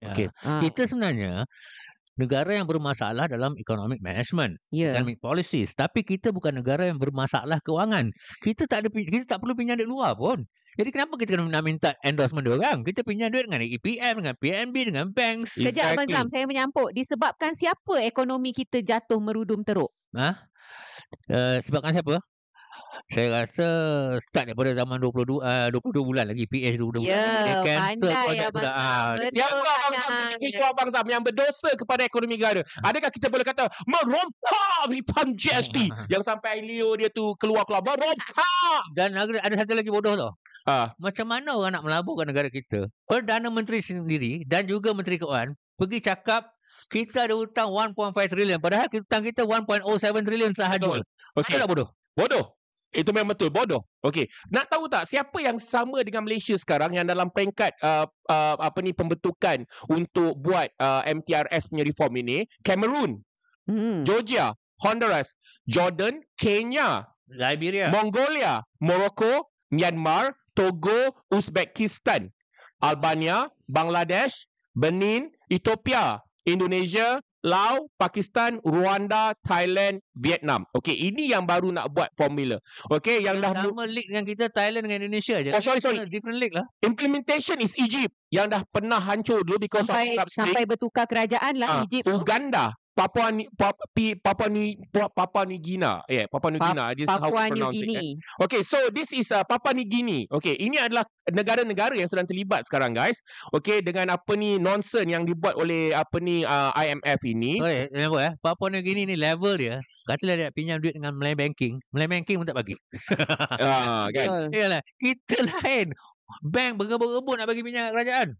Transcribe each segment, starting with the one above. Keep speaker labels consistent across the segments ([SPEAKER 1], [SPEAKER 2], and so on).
[SPEAKER 1] Ya. Okey. Ha. Kita sebenarnya negara yang bermasalah dalam economic management, yeah. economic policies, tapi kita bukan negara yang bermasalah kewangan. Kita tak ada kita tak perlu pinjam duit luar pun. Jadi kenapa kita kena minta endorsement dia orang? Kita pinjam duit dengan EPM, dengan PNB, dengan banks. Sekejap exactly. Abang Sam,
[SPEAKER 2] saya menyampuk. Disebabkan siapa ekonomi kita jatuh merudum teruk?
[SPEAKER 1] Ha? Uh, sebabkan siapa? saya rasa start daripada zaman 22 uh, 22 bulan lagi PH 22 ya, bulan yeah, dia pada lah projek ya, ah, siapa betul,
[SPEAKER 3] abang Zam yang berdosa kepada ekonomi negara ah. adakah kita boleh kata merompak
[SPEAKER 1] refund GST yang sampai Leo dia tu keluar-keluar merompak dan ada satu lagi bodoh tu Ah. Ha. Macam mana orang nak melaburkan negara kita Perdana Menteri sendiri Dan juga Menteri Keuangan Pergi cakap Kita ada hutang 1.5 trilion Padahal hutang kita 1.07 trilion sahaja Betul okay. Adalah bodoh Bodoh itu memang betul. Bodoh. Okey. Nak tahu
[SPEAKER 3] tak siapa yang sama dengan Malaysia sekarang yang dalam peringkat uh, uh, apa ni pembentukan untuk buat uh, MTRS punya reform ini? Cameroon. Hmm. Georgia. Honduras. Jordan. Kenya. Liberia. Mongolia. Morocco. Myanmar. Togo. Uzbekistan. Albania. Bangladesh. Benin. Ethiopia. Indonesia. Laos, Pakistan, Rwanda, Thailand, Vietnam. Okey, ini yang baru nak buat formula. Okey, yang, yang dah sama
[SPEAKER 1] league dengan kita Thailand dengan Indonesia aja. Oh, sorry, sorry.
[SPEAKER 3] Different league lah. Implementation is Egypt yang dah pernah hancur dulu because sampai, of sampai
[SPEAKER 2] bertukar kerajaan lah uh, Egypt.
[SPEAKER 3] Uganda, Papua ni Papua, Papua ni Papua ni Gina. Yeah, Papua ni Gina. Pa- just Papua how to pronounce New Guinea. it. Eh? Okay, so this is uh, Papua ni Guinea. Okay, ini adalah negara-negara yang sedang terlibat sekarang guys. Okay, dengan apa ni nonsense yang
[SPEAKER 1] dibuat oleh apa
[SPEAKER 3] ni uh, IMF ini. Oh, eh,
[SPEAKER 1] level eh. Papua ni Guinea ni level dia. Katalah dia pinjam duit dengan Malay Banking. Malay Banking pun tak bagi. Ah, uh, kan? Yalah, kita lain. Bank berebut-rebut nak bagi pinjam kerajaan.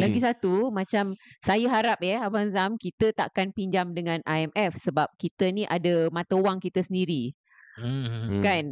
[SPEAKER 1] Lagi hmm. satu, macam
[SPEAKER 2] saya harap ya Abang Zam, kita takkan pinjam dengan IMF sebab kita ni ada mata wang kita sendiri.
[SPEAKER 1] Hmm. Kan?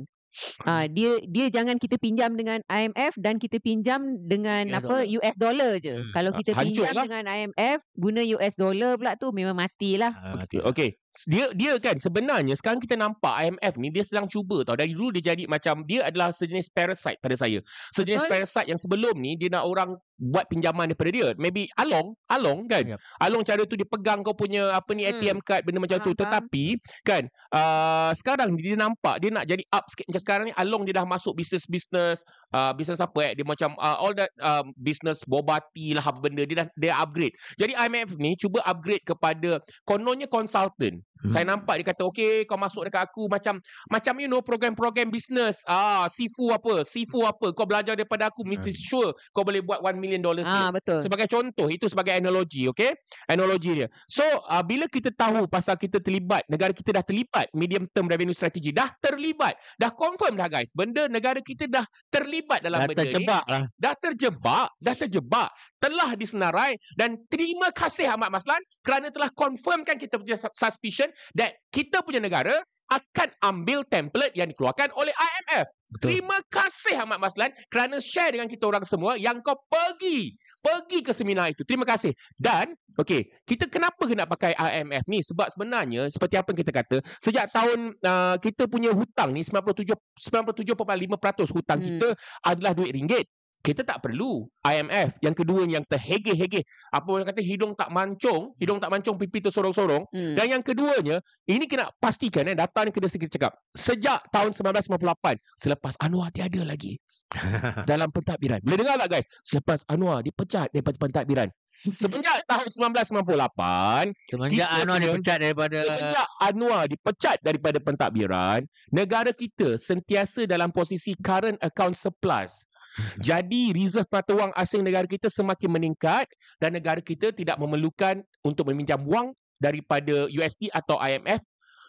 [SPEAKER 2] Ha, dia dia jangan kita pinjam dengan IMF dan kita pinjam dengan US apa dollar. US dollar je. Hmm. Kalau ah, kita Hancur pinjam lah. dengan IMF guna US dollar pula tu memang matilah. Ha,
[SPEAKER 3] ah, okay. okay, dia dia kan sebenarnya sekarang kita nampak IMF ni dia sedang cuba tau dari dulu dia jadi macam dia adalah sejenis parasite pada saya sejenis Betul. parasite yang sebelum ni dia nak orang buat pinjaman daripada dia maybe along along kan yep. along cara tu dia pegang kau punya apa ni ATM hmm. card benda macam tu Aha. tetapi kan uh, sekarang dia nampak dia nak jadi up sikit macam sekarang ni along dia dah masuk bisnes-bisnes uh, bisnes apa eh dia macam uh, all that uh, um, bisnes boba lah apa benda dia dah dia upgrade jadi IMF ni cuba upgrade kepada kononnya consultant Hmm. Saya nampak dia kata okey kau masuk dekat aku macam macam you know program-program business ah sifu apa sifu apa kau belajar daripada aku mesti hmm. sure kau boleh buat 1 million dollars ah, betul. sebagai contoh itu sebagai analogi okey analogi dia so uh, bila kita tahu pasal kita terlibat negara kita dah terlibat medium term revenue strategy dah terlibat dah confirm dah guys benda negara kita dah terlibat dalam dah benda terjebak ni lah. dah terjebak dah terjebak telah disenarai dan terima kasih Ahmad Maslan kerana telah confirmkan kita punya suspi politician that kita punya negara akan ambil template yang dikeluarkan oleh IMF. Betul. Terima kasih Ahmad Maslan kerana share dengan kita orang semua yang kau pergi pergi ke seminar itu. Terima kasih. Dan okey, kita kenapa kena pakai IMF ni? Sebab sebenarnya seperti apa yang kita kata, sejak tahun uh, kita punya hutang ni 97 97.5% hutang hmm. kita adalah duit ringgit kita tak perlu IMF. Yang kedua yang terhege-hege. Apa orang kata hidung tak mancung. Hidung tak mancung, pipi tu sorong Hmm. Dan yang keduanya, ini kena pastikan. Eh, data ni kena sikit cakap. Sejak tahun 1998, selepas Anwar tiada lagi. dalam pentadbiran. Boleh dengar tak guys? Selepas Anwar dipecat daripada pentadbiran. sejak tahun 1998 Semenjak Anwar dipecat daripada Semenjak Anwar dipecat daripada pentadbiran Negara kita sentiasa dalam posisi current account surplus Jadi reserve mata wang asing negara kita semakin meningkat dan negara kita tidak memerlukan untuk meminjam wang daripada USD atau IMF.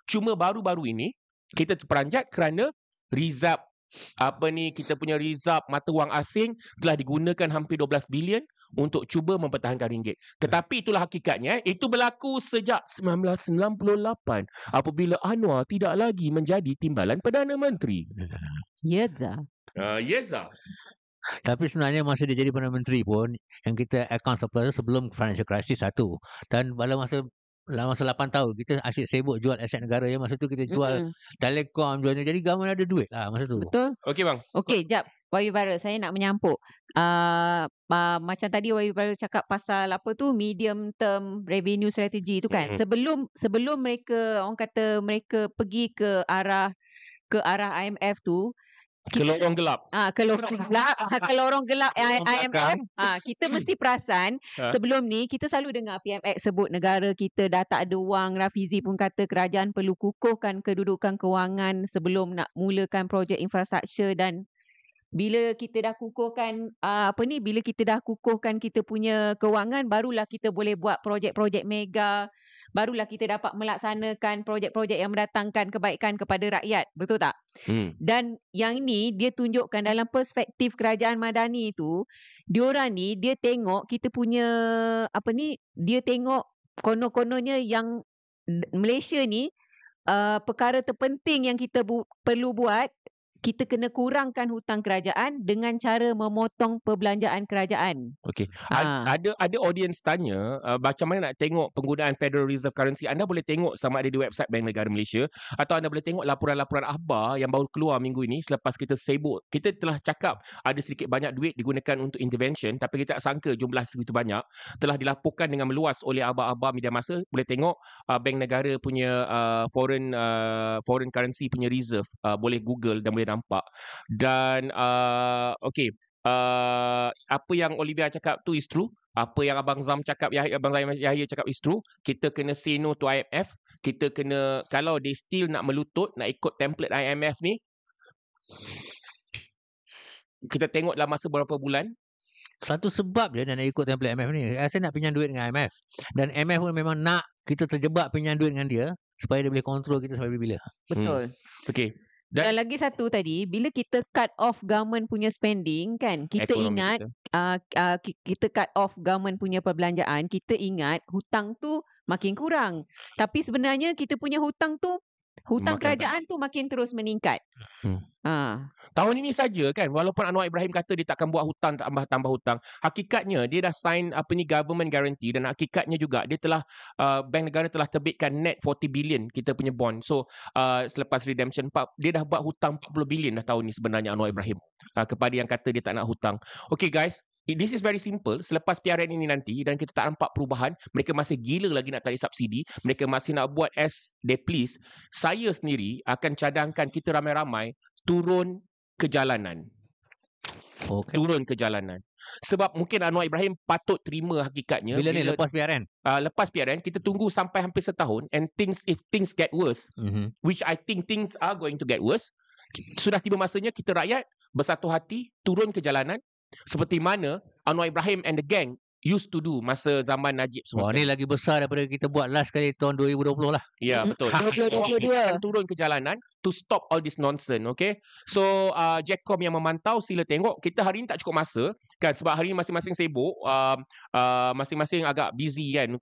[SPEAKER 3] Cuma baru-baru ini kita terperanjat kerana reserve apa ni kita punya reserve mata wang asing telah digunakan hampir 12 bilion untuk cuba mempertahankan ringgit. Tetapi itulah hakikatnya, itu berlaku sejak 1998 apabila
[SPEAKER 1] Anwar tidak lagi menjadi timbalan Perdana Menteri. Yeza.
[SPEAKER 3] Ya, uh, ah, Yeza.
[SPEAKER 1] Ya, tapi sebenarnya masa dia jadi Perdana Menteri pun yang kita account surplus sebelum financial crisis satu dan dalam masa dalam masa 8 tahun kita asyik sibuk jual aset negara ya masa tu kita jual mm-hmm. telekom jual jadi government ada duit lah masa tu. Betul. Okey bang. Okey jap
[SPEAKER 2] Wahyu baru saya nak menyampuk. Uh, uh, macam tadi Wahyu baru cakap pasal apa tu medium term revenue strategy tu kan. Mm-hmm. Sebelum sebelum mereka orang kata mereka pergi ke arah ke arah IMF tu
[SPEAKER 3] kelorong gelap.
[SPEAKER 2] Ah ha, kelorong gelap, kelorong gelap ah, IMF. Ha, ah, kita hmm. mesti perasan ha. sebelum ni kita selalu dengar PMX sebut negara kita dah tak ada wang. Rafizi pun kata kerajaan perlu kukuhkan kedudukan kewangan sebelum nak mulakan projek infrastruktur dan bila kita dah kukuhkan ah, apa ni bila kita dah kukuhkan kita punya kewangan barulah kita boleh buat projek-projek mega barulah kita dapat melaksanakan projek-projek yang mendatangkan kebaikan kepada rakyat. Betul tak? Hmm. Dan yang ini dia tunjukkan dalam perspektif kerajaan madani itu, diorang ni dia tengok kita punya apa ni, dia tengok konon kononya yang Malaysia ni uh, perkara terpenting yang kita bu- perlu buat kita kena kurangkan hutang kerajaan dengan cara memotong perbelanjaan kerajaan.
[SPEAKER 3] Okey. Ha. Ada ada audience tanya uh, macam mana nak tengok penggunaan Federal Reserve currency. Anda boleh tengok sama ada di website Bank Negara Malaysia atau anda boleh tengok laporan-laporan akhbar yang baru keluar minggu ini selepas kita sebut Kita telah cakap ada sedikit banyak duit digunakan untuk intervention tapi kita tak sangka jumlah segitu banyak telah dilaporkan dengan meluas oleh akhbar-akhbar media masa. Boleh tengok uh, Bank Negara punya uh, foreign uh, foreign currency punya reserve uh, boleh Google dan boleh nampak dan uh, okay uh, apa yang Olivia cakap tu is true apa yang Abang Zam cakap Yahya, Abang Zam Yahya cakap is true kita kena say no to IMF kita kena kalau they still nak melutut nak ikut template IMF ni kita tengok dalam masa berapa bulan
[SPEAKER 1] satu sebab dia nak ikut template IMF ni saya nak pinjam duit dengan IMF dan IMF pun memang nak kita terjebak pinjam duit dengan dia supaya dia boleh kontrol kita sampai bila-bila. Betul. Hmm. Okey. Dan, Dan
[SPEAKER 2] lagi satu tadi, bila kita cut off government punya spending kan, kita ingat kita. Uh, uh, kita cut off government punya perbelanjaan, kita ingat hutang tu makin kurang. Tapi sebenarnya kita punya hutang tu hutang makin kerajaan tak. tu makin terus meningkat.
[SPEAKER 3] Hmm. Ha. Tahun ini saja kan walaupun Anwar Ibrahim kata dia takkan buat hutang tambah tambah hutang, hakikatnya dia dah sign apa ni government guarantee dan hakikatnya juga dia telah uh, bank negara telah terbitkan net 40 billion kita punya bond. So uh, selepas redemption dia dah buat hutang 40 billion dah tahun ini sebenarnya Anwar hmm. Ibrahim uh, kepada yang kata dia tak nak hutang. Okay guys, this is very simple selepas PRN ini nanti dan kita tak nampak perubahan mereka masih gila lagi nak tarik subsidi mereka masih nak buat as they please saya sendiri akan cadangkan kita ramai-ramai turun ke jalanan okay. turun ke jalanan sebab mungkin Anwar Ibrahim patut terima hakikatnya bila, bila ni lepas PRN uh, ah, lepas PRN kita tunggu sampai hampir setahun and things if things get worse mm-hmm. which i think things are going to get worse sudah tiba masanya kita rakyat bersatu hati turun ke jalanan seperti mana Anwar Ibrahim and the gang used to do masa zaman
[SPEAKER 1] Najib semua. Wah, ni lagi besar daripada kita buat last kali tahun 2020 lah. Ya, betul. Ha,
[SPEAKER 3] turun ke jalanan to stop all this nonsense, okay? So, uh, Jackcom yang memantau, sila tengok. Kita hari ni tak cukup masa, kan? Sebab hari ni masing-masing sibuk, uh, uh, masing-masing agak busy, kan?